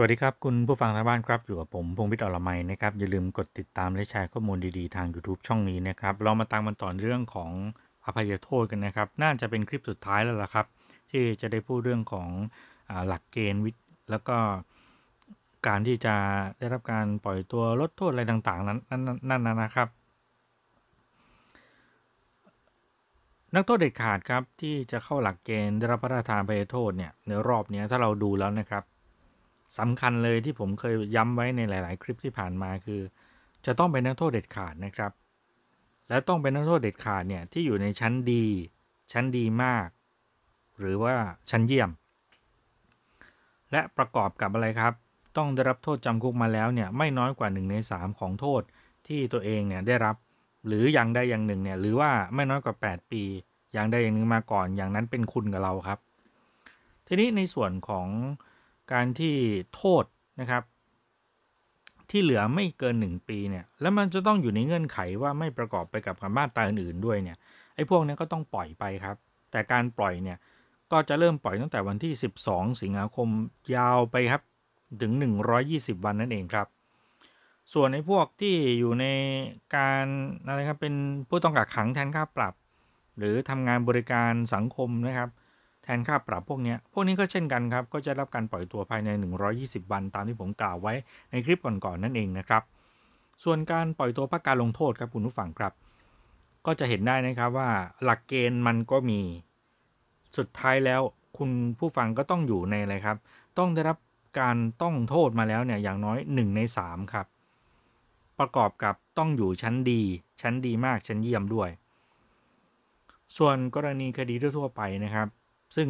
วัสดีครับคุณผู้ฟังทางบ้านครับอยู่กับผมพงพิทย์อรไมนะครับอย่าลืมกดติดตามและแชร์ข้อมูลดี ๆ ทาง YouTube ช่องนี้นะครับเรามาตามกันต่อเรื่องของอภัยโทษกันนะครับ น่าจะเป็นคลิปสุดท้ายแล้วล่ะครับ ที่จะได้พูดเรื่องของอหลักเกณฑ์วิ แล้วก็การที่จะได้รับการปล่อยตัวลดโทษอะไรต่าง ๆ นั้นนั่นนะครับ นักโทษเด็ดขาดครับ ที่จะเข้าหลักเกณฑ์ได้รับพระราชทานอภัยโทษเนี่ยในรอบนี้ถ้าเราดูแล้วนะครับสำคัญเลยที่ผมเคยย้ำไว้ในหลาย ๆ คลิปที่ผ่านมาคือ จะต้องเป็นนักโทษเด็ดขาดนะครับ และต้องเป็นนักโทษเด็ดขาดเนี่ยที่อยู่ในชั้นดีชั้นดีมาก หรือว่าชั้นเยี่ยม และประกอบกับอะไรครับ ต้องได้รับโทษจำคุกมาแล้วเนี่ยไม่น้อยกว่า1ใน3 ของโทษที่ตัวเองเนี่ยได้รับหรืออย่างใดอย่างหนึ่งเนี่ยหรือว่าไม่น้อยกว่า 8 ปี อย่างใดอย่างหนึ่งมาก่อนอย่างนั้นเป็นคุณกับเราครับ ทีนี้ในส่วนของการที่โทษนะครับ ที่เหลือไม่เกิน 1 ปีเนี่ย แล้วมันจะต้องอยู่ในเงื่อนไขว่าไม่ประกอบไปกับการบ้านตาอื่นๆด้วยเนี่ยไอ้พวกนี้ก็ต้องปล่อยไปครับ แต่การปล่อยเนี่ยก็จะเริ่มปล่อยตั้งแต่วันที่ 12 สิงหาคมยาวไปครับถึง 120 วันนั่นเองครับ ส่วนในพวกที่อยู่ในการอะไรครับเป็นผู้ต้องกักขังแทนค่าปรับ หรือทำงานบริการสังคมนะครับแทนค่าปรับพวกนี้ พวกนี้ก็เช่นกันครับ ก็จะรับการปล่อยตัวภายใน 120วันตามที่ผมกล่าวไว้ในคลิปก่อนๆนั่นเองนะครับ ส่วนการปล่อยตัวพักการลงโทษครับคุณผู้ฟังครับ ก็จะเห็นได้นะครับว่าหลักเกณฑ์มันก็มี สุดท้ายแล้ว คุณผู้ฟังก็ต้องอยู่ในอะไรครับ ต้องได้รับการต้องโทษมาแล้วเนี่ยอย่างน้อย 1 ใน 3 ครับ ประกอบกับต้องอยู่ชั้นดี ชั้นดีมาก ชั้นเยี่ยมด้วย ส่วนกรณีคดีทั่วไปนะครับซึ่ง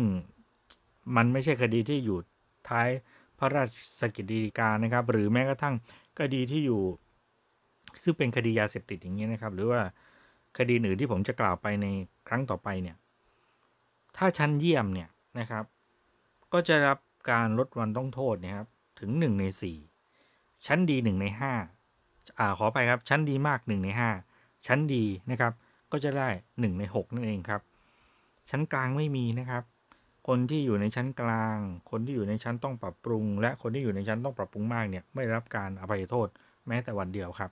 มันไม่ใช่คดีที่อยู่ท้ายพระราชสกิจการนะครับ หรือแม้กระทั่งคดีที่อยู่ซึ่งเป็นคดียาเสพติดอย่างนี้นะครับ หรือว่าคดีอื่นที่ผมจะกล่าวไปในครั้งต่อไปเนี่ย ถ้าชั้นเยี่ยมเนี่ยนะครับ ก็จะรับการลดวันต้องโทษนะครับถึง 1 ใน 4 ชั้นดี 1 ใน 5 อ่าขอไปครับชั้นดีมาก1ใน5 ชั้นดีนะครับก็จะได้1ใน6นั่นเองครับชั้นกลางไม่มีนะครับ คนที่อยู่ในชั้นกลาง คนที่อยู่ในชั้นต้องปรับปรุง และคนที่อยู่ในชั้นต้องปรับปรุงมากเนี่ย ไม่รับการอภัยโทษแม้แต่วันเดียวครับ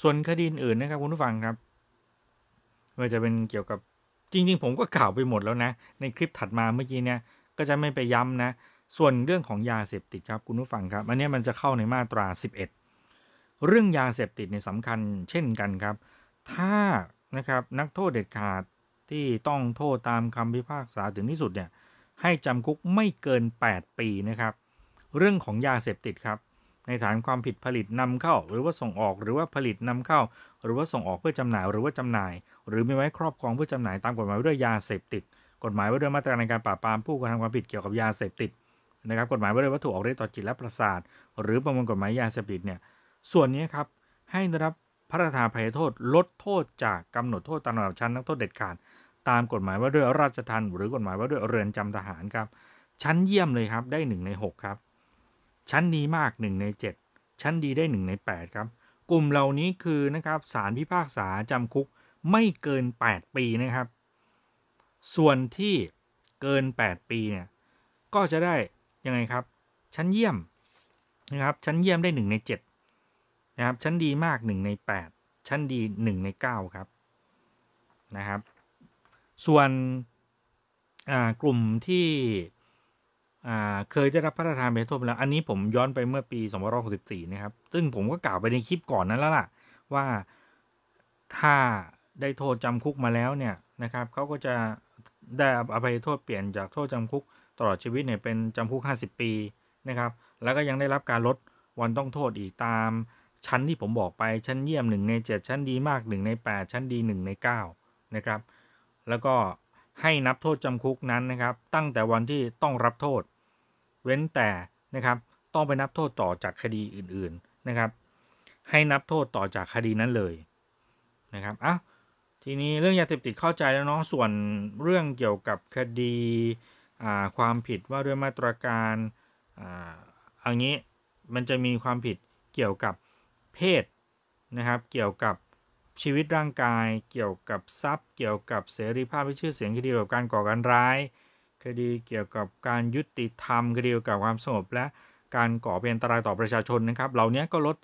ส่วนคดีอื่นนะครับคุณผู้ฟังครับมันจะเป็นเกี่ยวกับจริง ๆผมก็กล่าวไปหมดแล้วนะในคลิปถัดมาเมื่อกี้เนี่ย ก็จะไม่ไปย้ำนะ ส่วนเรื่องของยาเสพติดครับคุณผู้ฟังครับอันนี้มันจะเข้าในมาตรา 11 เรื่องยาเสพติดในสำคัญ เช่นกันครับ ถ้านะครับนักโทษเด็ดขาดที่ต้องโทษตามคำพิพากษาถึงที่สุดเนี่ยให้จำคุกไม่เกิน 8 ปีนะครับ เรื่องของยาเสพติดครับในฐานความผิดผลิตนำเข้าหรือว่าส่งออกหรือว่าผลิตนำเข้า หรือว่าส่งออกเพื่อจำหน่าย หรือว่าจำหน่าย หรือมีไว้ครอบครองเพื่อจำหน่าย ตามกฎหมายว่าด้วยยาเสพติดกฎหมายว่าด้วยมาตราในการปราบปรามผู้กระทำความผิดเกี่ยวกับยาเสพติดนะครับ กฎหมายว่าด้วยวัตถุออกฤทธิ์ต่อจิตและประสาทหรือประมวลกฎหมายยาเสพติดเนี่ยส่วนนี้ครับให้รับพระราชทานภัยโทษลดโทษ จากกำหนดโทษตามระดับชั้นนักโทษเด็ดขาดตามกฎหมายว่าด้วยราชทันหรือกฎหมายว่าด้วยเรือนจำทหารครับ ชั้นเยี่ยมเลยครับได้ 1 ใน6 ครับ ชั้นดีมาก 1 ใน 7 ชั้นดีได้ 1 ใน8 ครับ กลุ่มเหล่านี้คือนะครับสารพิพากษาจำคุกไม่เกิน 8 ปีนะครับ ส่วนที่เกิน 8 ปีเนี่ยก็จะได้ยังไงครับ ชั้นเยี่ยมนะครับ ชั้นเยี่ยมได้1ใน7 นะครับชั้นดีมาก 1 ใน 8 ชั้นดี 1 ใน9 ครับนะครับส่วนกลุ่มที่เคยได้รับพระราชทานเปโทษไแล้ว อันนี้ผมย้อนไปเมื่อปี2564 นะครับ ซึ่งผมก็กล่าวไปในคลิปก่อนนั้นแล้วล่ะ ว่าถ้าได้โทษจำคุกมาแล้วเนี่ยนะครับเขาก็จะได้อภัยโทษเปลี่ยนจากโทษจำคุกตลอดชีวิตเนี่ยเป็นจำคุก 50 ปีนะครับ แล้วก็ยังได้รับการลดวันต้องโทษอีกตามชั้นที่ผมบอกไปชั้นเยี่ยม1ใน 7 ชั้นดีมาก1ใน 8 ชั้นดี1ใน 9 นะครับแล้วก็ให้นับโทษจำคุกนั้นนะครับ ตั้งแต่วันที่ต้องรับโทษเว้นแต่นะครับต้องไปนับโทษต่อจากคดีอื่น ๆนะครับ ให้นับโทษต่อจากคดีนั้นเลยนะครับอ่ะทีนี้เรื่องยาเสพติดเข้าใจแล้วเนาะส่วนเรื่องเกี่ยวกับคดีความผิดว่าด้วยมาตรการอันนี้มันจะมีความผิดเกี่ยวกับเพศนะครับ เกี่ยวกับชีวิตร่างกายเกี่ยวกับทรัพย์ เกี่ยวกับเสรีภาพและชื่อเสียงคดีเกี่ยวกับการก่อการร้ายคดีเกี่ยวกับการยุติธรรมคดีเกี่ยวกับความสงบและการก่อเป็นอันตรายต่อประชาชนนะครับเหล่านี้ก็ลด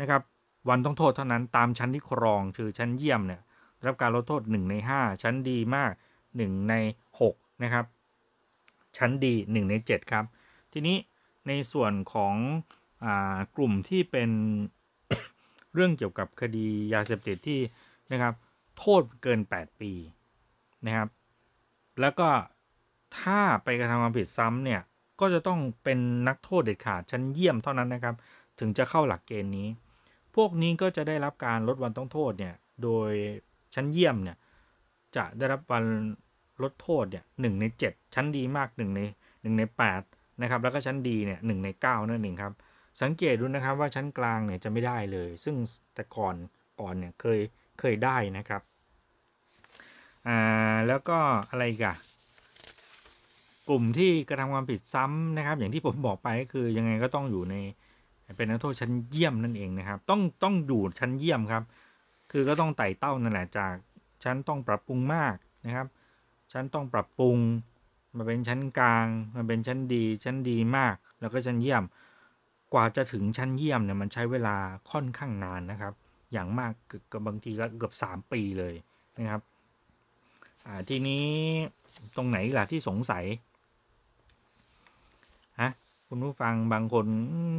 นะครับวันต้องโทษเท่านั้นตามชั้นที่ครองคือชั้นเยี่ยมเนี่ยรับการลดโทษ 1 ใน 5 ชั้นดีมาก1ใน6นะครับชั้นดี 1 ใน7 ครับ ทีนี้ในส่วนของอกลุ่มที่เป็นเรื่องเกี่ยวกับคดียาเสพติดที่นะครับโทษเกิน 8 ปีนะครับ แล้วก็ถ้าไปกระทำความผิดซ้ำเนี่ยก็จะต้องเป็นนักโทษเด็ดขาดชั้นเยี่ยมเท่านั้นนะครับ ถึงจะเข้าหลักเกณฑ์นี้ พวกนี้ก็จะได้รับการลดวันต้องโทษเนี่ยโดยชั้นเยี่ยมเนี่ยจะได้รับวันลดโทษเนี่ยหใน7ชั้นดีมาก1ใน1ใน8นะครับแล้วก็ชั้นดีเนี่ยหใน9นั่นเองครับสังเกตดูนะครับว่าชั้นกลางเนี่ยจะไม่ได้เลย ซึ่งแต่ก่อนก่อนเนี่ยเคยเคยได้นะครับ อ่าแล้วก็อะไรกันกลุ่มที่กระทำความผิดซ้ำนะครับ อย่างที่ผมบอกไปก็คือยังไงก็ต้องอยู่ในเป็นนักโทษชั้นเยี่ยมนั่นเองนะครับต้องต้องอยู่ชั้นเยี่ยมครับคือก็ต้องไต่เต้านั่นแหละจากชั้นต้องปรับปรุงมากนะครับ ชั้นต้องปรับปรุงมาเป็นชั้นกลางมาเป็นชั้นดีชั้นดีมากแล้วก็ชั้นเยี่ยมกว่าจะถึงชั้นเยี่ยมเนี่ย มันใช้เวลาค่อนข้างนานนะครับ อย่างมากเกือบบางทีก็เกือบ 3 ปีเลยนะครับทีนี้ตรงไหนล่ะ ที่สงสัยฮะคุณผู้ฟังบางคน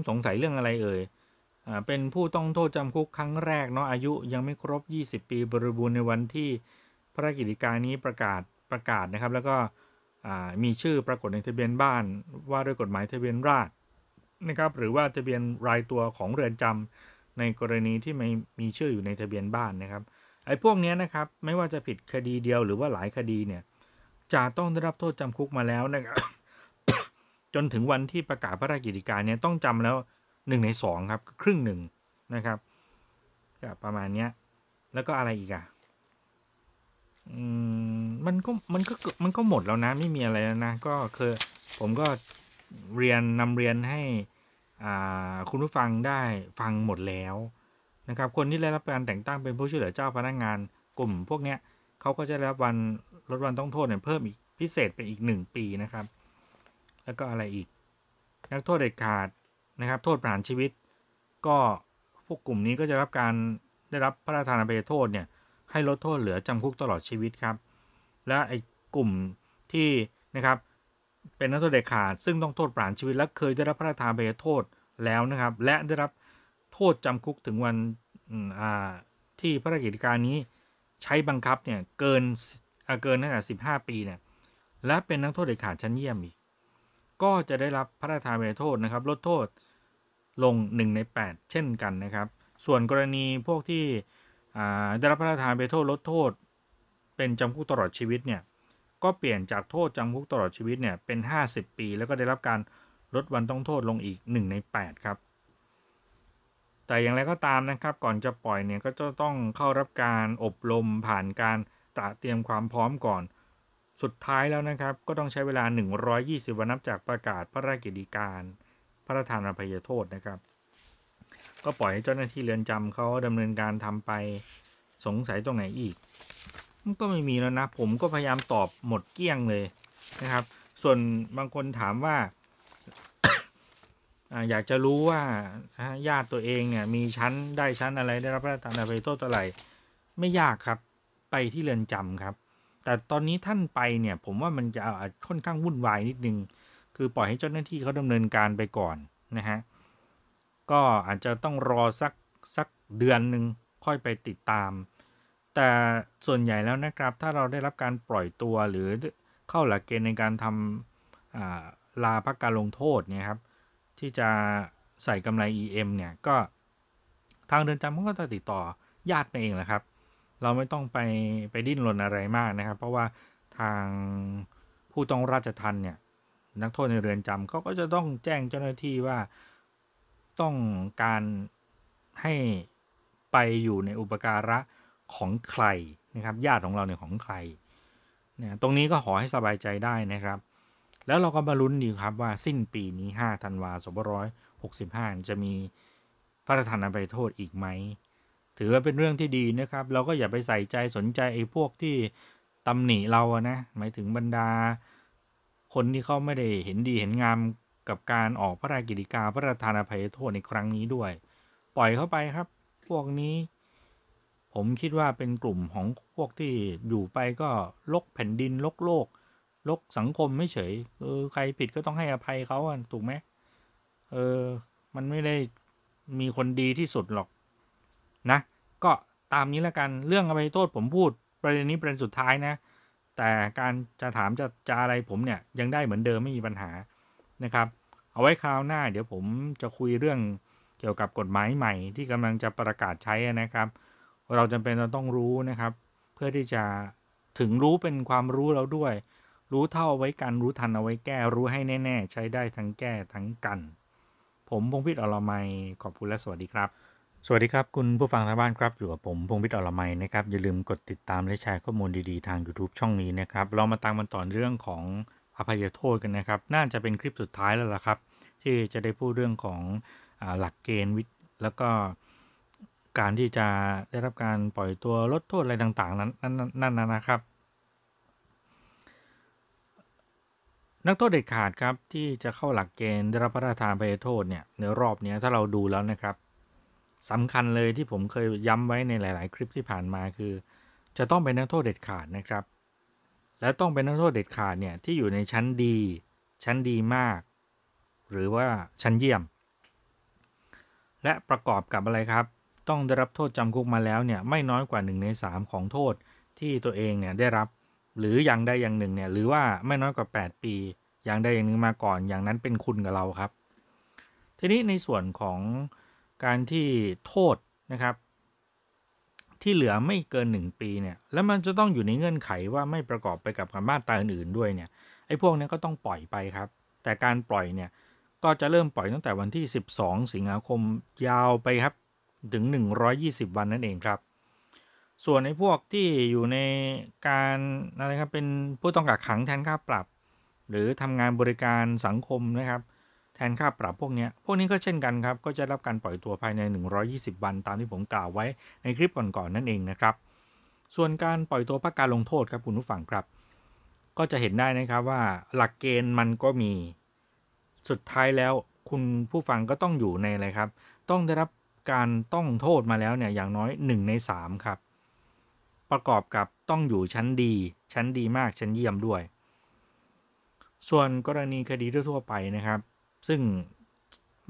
สงสัยเรื่องอะไรเอ่ย เป็นผู้ต้องโทษจำคุกครั้งแรกเนาะอายุยังไม่ครบ 20 ปีบริบูรณ์ในวันที่พระกิจการนี้ประกาศประกาศนะครับ แล้วก็มีชื่อปรากฏในทะเบียนบ้าน ว่าด้วยกฎหมายทะเบียนราษฎรนะครับ หรือว่าทะเบียนรายตัวของเรือนจำในกรณีที่ไม่มีชื่ออยู่ในทะเบียนบ้านนะครับไอ้พวกนี้นะครับ ไม่ว่าจะผิด คดีเดียวหรือว่าหลายคดีเนี่ย จะต้องได้รับโทษจำคุกมาแล้วนะครับจนถึงวันที่ประกาศพระราชกิจการเนี่ยต้องจำแล้วหนึ่งในสองครับ ครึ่งหนึ่งนะครับประมาณเนี้ย แล้วก็อะไรอีกอะ่ะมันก็มันก็มันก็หมดแล้วนะไม่มีอะไรแล้วนะก็คือผมก็เรียนนำเรียนให้คุณผู้ฟังได้ฟังหมดแล้วนะครับคนที่ได้รับการแต่งตั้งเป็นผู้ช่วยเหลือเจ้าพนักงงานกลุ่มพวกนี้เขาก็จะได้รับวันลดวันต้องโทษเนี่ยเพิ่มอีกพิเศษไปอีก1ปีนะครับ แล้วก็อะไรอีก นักโทษเด็ดขาดนะครับ โทษประหารชีวิต ก็พวกกลุ่มนี้ก็จะรับการได้รับพระราชทานอภัยโทษเนี่ยให้ลดโทษเหลือจำคุกตลอดชีวิตครับ และไอ้กลุ่มที่นะครับเป็นนักโทษเด็ดขาดซึ่งต้องโทษประหารชีวิต และเคยได้รับพระราชทานไปโทษแล้วนะครับ และได้รับโทษจำคุกถึงวันที่พระราชกิจการนี้ใช้บังคับเนี่ยเกินเกินนั่นและสิบห้าปีเนี่ยและเป็นนักโทษเด็ดขาดชั้นเยี่ยมอีกก็จะได้รับพระราชทานไปโทษนะครับลดโทษลงหนึ่งในแปดเช่นกันนะครับ ส่วนกรณีพวกที่ได้รับพระราชทานไปโทษลดโทษ เป็นจำคุกตลอดชีวิตเนี่ยก็เปลี่ยนจากโทษจำคุกตลอดชีวิตเนี่ยเป็น 50 ปี แล้วก็ได้รับการลดวันต้องโทษลงอีก1ใน8 ครับ แต่อย่างไรก็ตามนะครับ ก่อนจะปล่อยเนี่ยก็จะต้องเข้ารับการอบรมผ่านการตระเตรียมความพร้อมก่อนสุดท้ายแล้วนะครับ ก็ต้องใช้เวลา 120 วันนับจากประกาศพระราชกิจการพระราชทานอภัยโทษนะครับ ก็ปล่อยให้เจ้าหน้าที่เรือนจำเขาดำเนินการทำไปสงสัยตรงไหนอีกมันก็ไม่มีแล้วนะ ผมก็พยายามตอบหมดเกลี้ยงเลยนะครับ ส่วนบางคนถามว่า อยากจะรู้ว่าญาติตัวเองเนี่ยมีชั้นได้ชั้นอะไรได้รับพระราชทานอภัยโทษอะไรไม่ยากครับไปที่เรือนจำครับ แต่ตอนนี้ท่านไปเนี่ย ผมว่ามันจะค่อนข้างวุ่นวายนิดนึง คือปล่อยให้เจ้าหน้าที่เขาดำเนินการไปก่อนนะฮะก็อาจจะต้องรอสักสักเดือนหนึ่งค่อยไปติดตามแต่ส่วนใหญ่แล้วนะครับ ถ้าเราได้รับการปล่อยตัวหรือเข้าหลักเกณฑ์ในการทำลาพักการลงโทษเนี่ยครับ ที่จะใส่กำไร EM เนี่ย ก็ทางเดินจำก็จะ ติดต่อญาติไปเองแหละครับ เราไม่ต้องไปไปดิ้นรนอะไรมากนะครับ เพราะว่าทางผู้ต้องราชทันเนี่ยนักโทษในเรือนจำเขาก็จะต้องแจ้งเจ้าหน้าที่ว่าต้องการให้ไปอยู่ในอุปการะของใครนะครับญาติของเราเนี่ยของใครนะตรงนี้ก็ขอให้สบายใจได้นะครับ แล้วเราก็มาลุ้นดีครับว่าสิ้นปีนี้5ธันวาสองพันจะมีพระราชทานอภัยโทษอีกไหม ถือว่าเป็นเรื่องที่ดีนะครับ เราก็อย่าไปใส่ใจสนใจ ไอ้ พวกที่ตำหนิ เราอะนะหมายถึงบรรดาคนที่เขาไม่ได้เห็นดีเห็นงามกับการออกพระราชกิจการพระราชทานอภัยโทษในครั้งนี้ด้วย ปล่อยเข้าไปครับพวกนี้ผม คิดว่าเป็นกลุ่มของพวกที่ อยู่ ไปก็ลกแผ่นดินลกโลก ลกสังคมไม่เฉยเออใคร ผิดก็ต้องให้อภัยเขาถูกไหม เออ มันไม่ได้มีคนดีที่สุด หรอกนะ ก็ตามนี้ ละ กัน เรื่องอภัยโทษ ผมพูด ประเด็นนี้ประเด็นสุดท้ายนะ แต่การจะถามจะจะอะไรผมเนี่ยยังได้เหมือนเดิมไม่มีปัญหานะครับ เอาไว้คราวหน้า เดี๋ยวผมจะคุยเรื่องเกี่ยวกับกฎหมายใหม่ ที่กำลังจะประกาศใช้นะครับเราจำเป็นเราต้องรู้นะครับ เพื่อที่จะถึงรู้เป็นความรู้เราด้วย รู้เท่าไว้กัน รู้ทันเอาไว้แก้ รู้ให้แน่ๆ ใช้ได้ทั้งแก้ทั้งกัน ผมพงพิษอรมัยขอบคุณและ สวัสดีครับ สวัสดีครับ คุณผู้ฟังทางบ้านครับอยู่กับผมพงพิษอรมัยนะครับอย่าลืมกดติดตามและแชร์ข้อมูลดี ๆทาง YouTube ช่องนี้นะครับ เรามาตามกันต่อเรื่องของอภัยโทษกันนะครับ น่าจะเป็นคลิปสุดท้ายแล้วล่ะครับ ที่จะได้พูดเรื่องของอหลักเกณฑ์วิแล้วก็การที่จะได้รับการปล่อยตัวลดโทษอะไรต่างๆ นั้นนั่นนะครับ นักโทษเด็ดขาดครับ ที่จะเข้าหลักเกณฑ์ได้รับพระราชทานไปโทษเนี่ยในรอบนี้ถ้าเราดูแล้วนะครับสำคัญเลยที่ผมเคยย้ำไว้ในหลาย ๆ คลิปที่ผ่านมาคือจะต้องเป็นนักโทษเด็ดขาดนะครับ และต้องเป็นนักโทษเด็ดขาดเนี่ยที่อยู่ในชั้นดีชั้นดีมาก หรือว่าชั้นเยี่ยม และประกอบกับอะไรครับต้องได้รับโทษจำคุกมาแล้วเนี่ยไม่น้อยกว่า 1 ใน 3 ของโทษที่ตัวเองเนี่ยได้รับหรืออย่างใดอย่างหนึ่งเนี่ยหรือว่าไม่น้อยกว่า 8 ปี อย่างใดอย่างหนึ่งมาก่อนอย่างนั้นเป็นคุณกับเราครับ ทีนี้ในส่วนของการที่โทษนะครับ ที่เหลือไม่เกิน 1 ปีเนี่ยแล้วมันจะต้องอยู่ในเงื่อนไขว่าไม่ประกอบไปกับมาตราอื่นๆด้วยเนี่ยไอ้พวกนี้ก็ต้องปล่อยไปครับ แต่การปล่อยเนี่ยก็จะเริ่มปล่อยตั้งแต่วันที่ 12 สิงหาคมยาวไปครับถึง 120 วันนั่นเองครับ ส่วนในพวกที่อยู่ในการอะไรครับ เป็นผู้ต้องกักขังแทนค่าปรับ หรือทำงานบริการสังคมนะครับ แทนค่าปรับพวกนี้พวกนี้ก็เช่นกันครับ ก็จะรับการปล่อยตัวภายใน 120 วัน ตามที่ผมกล่าวไว้ในคลิปก่อนๆนนั่นเองนะครับ ส่วนการปล่อยตัวพักการลงโทษครับคุณผู้ฟังครับ ก็จะเห็นได้นะครับว่าหลักเกณฑ์มันก็มี สุดท้ายแล้วคุณผู้ฟังก็ต้องอยู่ในอะไรครับ ต้องได้รับการต้องโทษมาแล้ว เนี่ย อย่างน้อย 1 ใน 3 ครับ ประกอบกับต้องอยู่ชั้นดีชั้นดีมากชั้นเยี่ยมด้วย ส่วนกรณีคดีทั่วไปนะครับ ซึ่ง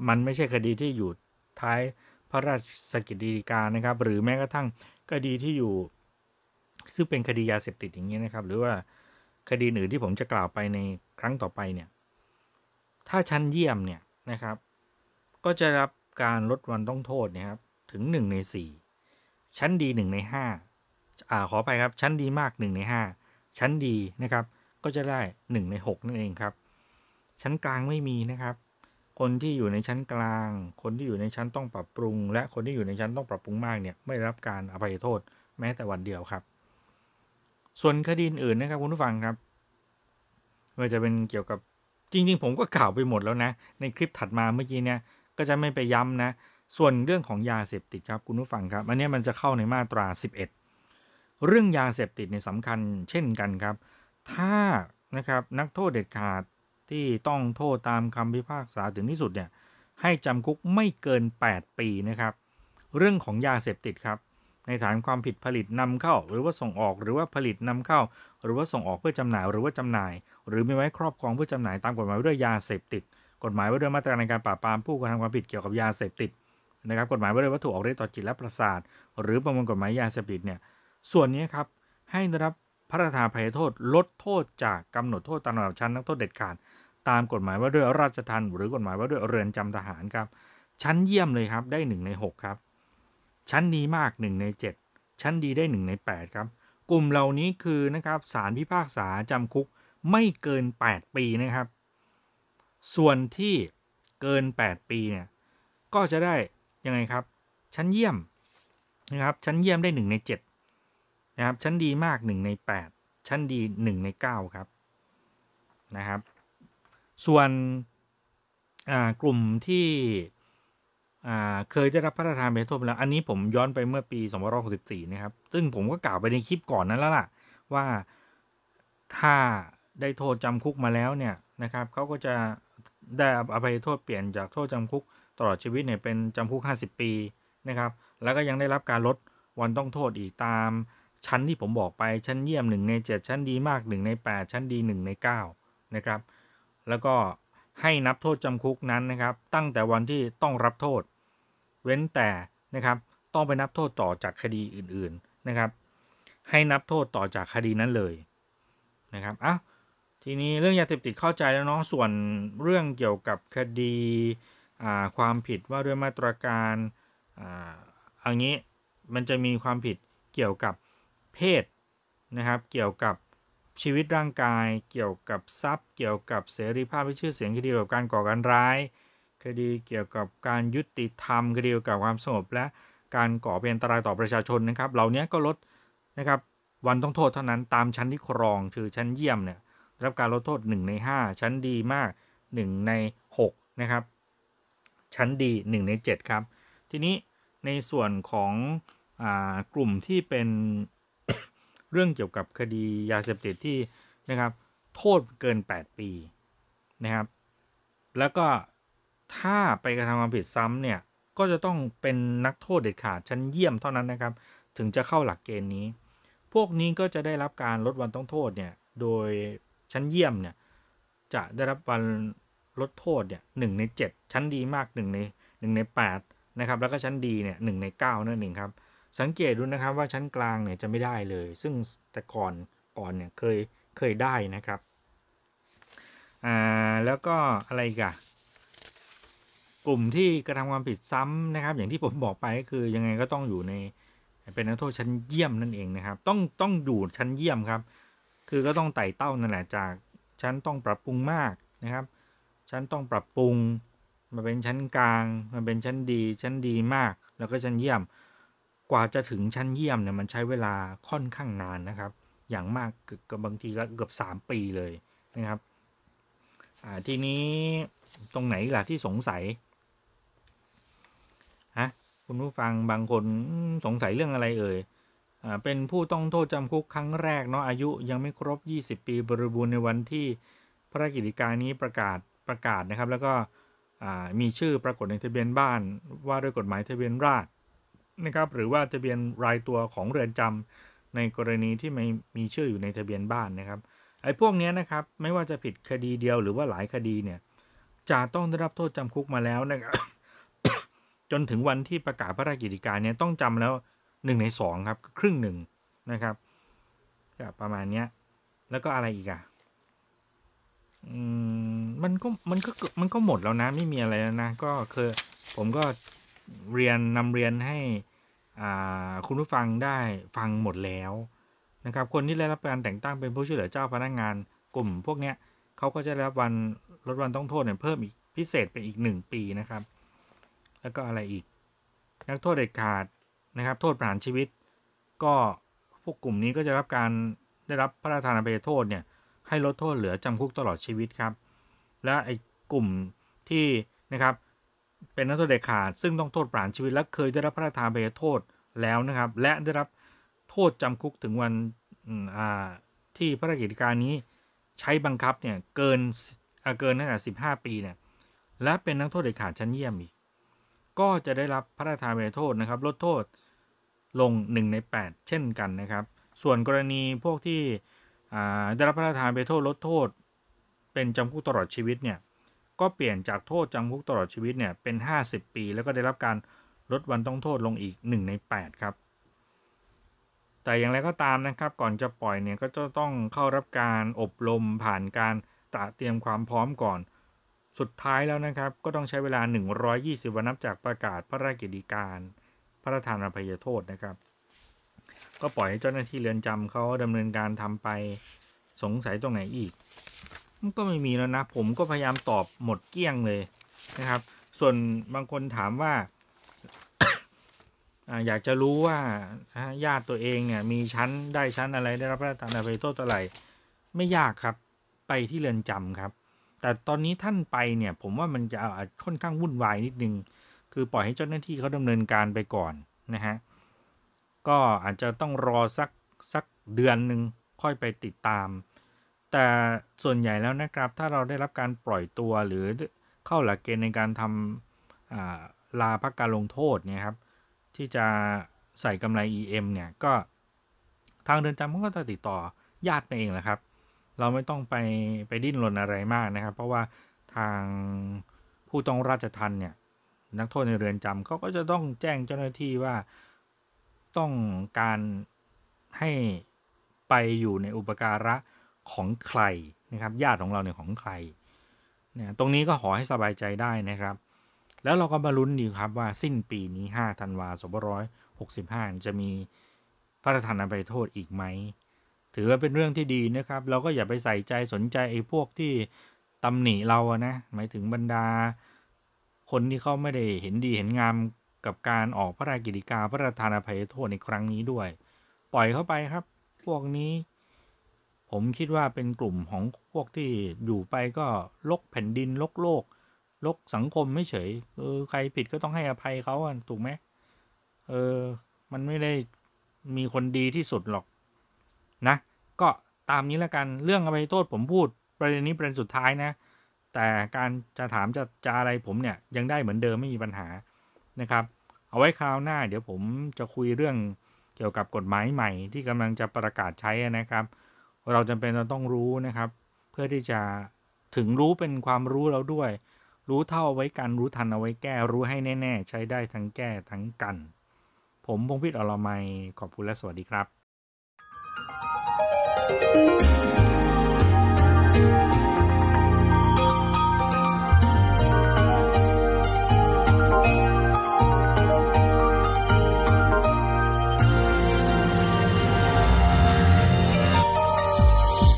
มันไม่ใช่คดีที่อยู่ท้ายพระราชกิจดีกา นะครับ หรือแม้กระทั่งคดีที่อยู่ ซึ่ง เป็นคดียาเสพติดอย่างนี้นะครับ หรือว่าคดีอื่นที่ผมจะกล่าวไปในครั้งต่อไปเนี่ยถ้าชั้นเยี่ยมเนี่ยนะครับก็จะรับการลดวันต้องโทษเนี่ยครับถึง1ใน4 ชั้นดี1ใน5อ่าขอไปครับชั้นดีมาก1ใน5 ชั้นดีนะครับก็จะได้1ใน6 นั่นเองครับ ชั้นกลางไม่มีนะครับ คนที่อยู่ในชั้นกลาง คนที่อยู่ในชั้นต้องปรับปรุง และคนที่อยู่ในชั้นต้องปรับปรุงมากเนี่ยไม่รับการอภัยโทษแม้แต่วันเดียวครับ ส่วนคดีอื่นนะครับคุณผู้ฟังครับว่าจะเป็นเกี่ยวกับจริงๆ ผมก็กล่าวไปหมดแล้วนะ ในคลิปถัดมาเมื่อกี้เนี่ยก็จะไม่ไปย้ำนะ ส่วนเรื่องของยาเสพติดครับคุณผู้ฟังครับอันนี้มันจะเข้าในมาตรา 11 เรื่องยาเสพติดในสำคัญเช่นกันครับ ถ้านะครับนักโทษเด็ดขาดที่ต้องโทษตามคำพิพากษาถึงที่สุดเนี่ยให้จำคุกไม่เกิน 8 ปีนะครับ เรื่องของยาเสพติดครับในฐานความผิดผลิตนำเข้า หรือว่าส่งออกหรือว่าผลิตนำเข้า หรือว่าส่งออกเพื่อจำหน่าย หรือว่าจำหน่าย หรือไม่ไว้ครอบครองเพื่อจำหน่ายตามกฎหมายด้วยยาเสพติดกฎหมายว่าด้วยมาตรการในการปราบปรามผู้กระทำความผิดเกี่ยวกับยาเสพติดนะครับ กฎหมายว่าด้วยวัตถุออกฤทธิ์ต่อจิตและประสาทหรือประมวลกฎหมายยาเสพติดเนี่ยส่วนนี้ครับให้ได้รับพระราชทานภัยโทษลดโทษจากกำหนดโทษตามระดับชั้นนักโทษเด็ดขาดตามกฎหมายว่าด้วยราชทัณฑ์หรือกฎหมายว่าด้วยเรือนจำทหารครับ ชั้นเยี่ยมเลยครับได้1ใน6 ครับ ชั้นดีมาก1ใน7 ชั้นดีได้1ใน 8 ครับ กลุ่มเหล่านี้คือนะครับสารพิพากษาจำคุกไม่เกิน 8 ปีนะครับส่วนที่เกิน 8 ปีเนี่ยก็จะได้ยังไงครับชั้นเยี่ยมนะครับชั้นเยี่ยมได้1ใน7นะครับชั้นดีมาก1ใน8 ชั้นดี1ใน9ครับนะครับส่วนกลุ่มที่เคย ได้รับพระราชทานเบ็นโทแล้ว อันนี้ผมย้อนไปเมื่อปี2564 นะครับ ซึ่งผมก็กล่าวไปในคลิปก่อนนั้นแล้วล่ะว่าถ้าได้โทษจำคุกมาแล้วเนี่ยนะครับเขาก็จะได้อภัยโทษเปลี่ยนจากโทษจำคุกตลอดชีวิตเนี่ยเป็นจำคุก 50 ปีนะครับ แล้วก็ยังได้รับการลดวันต้องโทษอีกตามชั้นที่ผมบอกไปชั้นเยี่ยม1ใน7 ชั้นดีมาก1ใน 8 ชั้นดี1ใน9นะครับแล้วก็ให้นับโทษจำคุกนั้นนะครับ ตั้งแต่วันที่ต้องรับโทษ เว้นแต่นะครับต้องไปนับโทษต่อจากคดีอื่น ๆนะครับ ให้นับโทษต่อจากคดีนั้นเลยนะครับอ้าวทีนี้เรื่องยาเสพติดเข้าใจแล้วเนาะส่วนเรื่องเกี่ยวกับคดีความผิดว่าด้วยมาตรการอันนี้มันจะมีความผิดเกี่ยวกับเพศนะครับเกี่ยวกับชีวิตร่างกาย เกี่ยวกับทรัพย์ เกี่ยวกับเสรีภาพและชื่อเสียงคดีเกี่ยวกับการก่อการร้าย คดีเกี่ยวกับการยุติธรรมคดีเกี่ยวกับความสงบและการก่อเป็นอันตรายต่อประชาชนนะครับเหล่านี้ก็ลดนะครับวันต้องโทษเท่านั้นตามชั้นที่ครองคือชั้นเยี่ยมเนี่ยรับการลดโทษ 1 ใน 5 ชั้นดีมาก 1 ใน 6 นะครับ ชั้นดี 1 ใน 7 ครับ ทีนี้ในส่วนของอกลุ่มที่เป็นเรื่องเกี่ยวกับคดียาเสพติดที่นะครับ โทษเกิน 8 ปีนะครับ แล้วก็ถ้าไปกระทำความผิดซ้ำเนี่ย ก็จะต้องเป็นนักโทษเด็ดขาดชั้นเยี่ยมเท่านั้นนะครับ ถึงจะเข้าหลักเกณฑ์นี้ พวกนี้ก็จะได้รับการลดวันต้องโทษเนี่ยโดยชั้นเยี่ยมเนี่ยจะได้รับวันลดโทษเนี่ยหใน7 ชั้นดีมาก1ใน1ใน8นะครับแล้วก็ชั้นดีเนี่ยหใน9 นั่นเองครับสังเกตดูนะครับว่าชั้นกลางเนี่ยจะไม่ได้เลย ซึ่งแต่ก่อนก่อนเนี่ยเคยเคยได้นะครับอ่าแล้วก็อะไรกันกลุ่มที่กระทำความผิดซ้ำนะครับ อย่างที่ผมบอกไปก็คือยังไงก็ต้องอยู่ในเป็นนักโทษชั้นเยี่ยมนั่นเองนะครับต้องต้องอยู่ชั้นเยี่ยมครับคือก็ต้องไต่เต้านั่นแหละจากชั้นต้องปรับปรุงมากนะครับ ชั้นต้องปรับปรุง มาเป็นชั้นกลางมันเป็นชั้นดีชั้นดีมากแล้วก็ชั้นเยี่ยมกว่าจะถึงชั้นเยี่ยมเนี่ยมันใช้เวลาค่อนข้างนานนะครับ อย่างมากเกือบบางทีก็เกือบ 3 ปีเลยนะครับทีนี้ตรงไหนล่ะที่สงสัยฮะคุณผู้ฟังบางคนสงสัยเรื่องอะไรเอ่ยเป็นผู้ต้องโทษจำคุกครั้งแรกเนาะอายุยังไม่ครบ 20 ปีบริบูรณ์ในวันที่พระราชกิจการนี้ประกาศประกาศนะครับ แล้วก็มีชื่อปรากฏในทะเบียนบ้านว่า ด้วยกฎหมายทะเบียนราษนะครับ หรือว่าทะเบียนรายตัวของเรือนจำในกรณีที่ไม่มีชื่ออยู่ในทะเบียนบ้านนะครับ ไอ้พวกนี้นะครับ ไม่ว่าจะผิดคดีเดียวหรือว่าหลายคดีเนี่ยจะต้องได้รับโทษจำคุกมาแล้วนะครับจนถึงวันที่ประกาศพระราชกิจการเนี่ยต้องจำแล้วหนึ่งในสองครับครึ่งหนึ่งนะครับก็ประมาณเนี้ยแล้วก็อะไรอีกอ่ะมัน ก็มันก็มันก็หมดแล้วนะ ไม่มีอะไรแล้วนะก็คือผมก็เรียนนำเรียนให้ อ่า คุณผู้ฟังได้ฟังหมดแล้ว นะ ครับคนที่ได้รับการแต่ง ตั้งเป็นผู้ช่วยเหลือเจ้าพนักงงานกลุ่ม พวกเนี้ยเขาก็จะได้รับวันลดวันต้องโทษเนี่ยเพิ่มอีกพิเศษเป็นอีกหนึ่งปีนะครับ แล้วก็อะไรอีกนักโทษเด็ดขาดนะครับโทษ ประหารชีวิต ก็พวกกลุ่มนี้ก็จะรับการได้รับพระราชทานอภัยโทษเนี่ยให้ลดโทษเหลือจำคุกตลอดชีวิตครับ และไอ้กลุ่มที่นะครับเป็นนักโทษเด็ดขาดซึ่งต้องโทษประหารชีวิต และเคยได้รับพระราชทานอภัยโทษแล้วนะครับ และได้รับโทษจำคุกถึงวันที่พระราชกิจการนี้ใช้บังคับเนี่ยเกินเกินนั่นและสิบห้าปีเนี่ยและเป็นนักโทษเด็ดขาดชั้นเยี่ยมอีกก็จะได้รับพระราชทานอภัยโทษนะครับลดโทษลง1ใน 8 เช่นกันนะครับ ส่วนกรณีพวกที่ได้รับพระราชทานไปโทษลดโทษ เป็นจำคุกตลอดชีวิตเนี่ยก็เปลี่ยนจากโทษจำคุกตลอดชีวิตเนี่ยเป็น 50 ปีแล้วก็ได้รับการลดวันต้องโทษลงอีก 1 ใน 8 ครับ แต่อย่างไรก็ตามนะครับ ก่อนจะปล่อยเนี่ยก็จะต้องเข้ารับการอบรมผ่านการตระเตรียมความพร้อมก่อนสุดท้ายแล้วนะครับ ก็ต้องใช้เวลา 120 วันนับจากประกาศพระราชกิจการพระราชทานอภัยโทษนะครับก็ปล่อยให้เจ้าหน้าที่เรือนจำเขาดำเนินการทำไปสงสัยตรงไหนอีกมันก็ไม่มีแล้วนะผมก็พยายามตอบหมดเกลี้ยงเลยนะครับ ส่วนบางคนถามว่าอยากจะรู้ว่าญาติตัวเองเนี่ยมีชั้นได้ชั้นอะไรได้รับพระราชทานอภัยโทษเท่าไหร่ไม่ยากครับไปที่เรือนจำครับแต่ตอนนี้ท่านไปเนี่ยผมว่ามันจะค่อนข้างวุ่นวายนิดนึงคือปล่อยให้เจ้าหน้าที่เขาดำเนินการไปก่อนนะฮะ ก็อาจจะต้องรอสักสักเดือนหนึ่งค่อยไปติดตาม แต่ส่วนใหญ่แล้วนะครับ ถ้าเราได้รับการปล่อยตัวหรือเข้าหลักเกณฑ์ในการทำลาพักการลงโทษเนี่ยครับ ที่จะใส่กำไร EM เนี่ย ก็ทางเดินจำก็จะติดต่อญาติไปเองแหละครับ เราไม่ต้องไปไปดิ้นรนอะไรมากนะครับ เพราะว่าทางผู้ต้องราชทันเนี่ยนักโทษในเรือนจำเขาก็จะต้องแจ้งเจ้าหน้าที่ว่าต้องการให้ไปอยู่ในอุปการะของใครนะครับ ญาติของเราเนี่ยของใครนะตรงนี้ก็ขอให้สบายใจได้นะครับ แล้วเราก็มาลุ้นดีครับว่าสิ้นปีนี้5ธันวาสองร้อยหกสิบห้าจะมีพระราชทานอภัยโทษอีกไหม ถือว่าเป็นเรื่องที่ดีนะครับ เราก็อย่าไปใส่ใจสนใจ ไอ้พวกที่ตำหนิเราอะนะหมายถึงบรรดาคนที่เขาไม่ได้เห็นดีเห็นงามกับการออกพระราชกิจกาพระราชทานอภัยโทษในครั้งนี้ด้วย ปล่อยเข้าไปครับพวกนี้ผมคิดว่าเป็นกลุ่มของพวกที่อยู่ไปก็ลกแผ่นดินลกโลก ลกสังคมไม่เฉยเออใครผิดก็ต้องให้อภัยเขาถูกไหมเออมันไม่ได้มีคนดีที่สุดหรอกนะ ก็ตามนี้แล้วกันเรื่องอภัยโทษผมพูด ประเด็นนี้ประเด็นสุดท้ายนะแต่การจะถามจะจะอะไรผมเนี่ย ยังได้เหมือนเดิมไม่มีปัญหานะครับ เอาไว้คราวหน้าเดี๋ยวผมจะคุยเรื่องเกี่ยวกับกฎหมายใหม่ที่กำลังจะประกาศใช้นะครับเราจำเป็นเราต้องรู้นะครับ เพื่อที่จะถึงรู้เป็นความรู้เราด้วย รู้เท่าเอาไว้กัน รู้ทันเอาไว้แก้ รู้ให้แน่ ๆ ใช้ได้ทั้งแก้ทั้งกัน ผมพงพิษอรไมขอบคุณและสวัสดีครับ thank you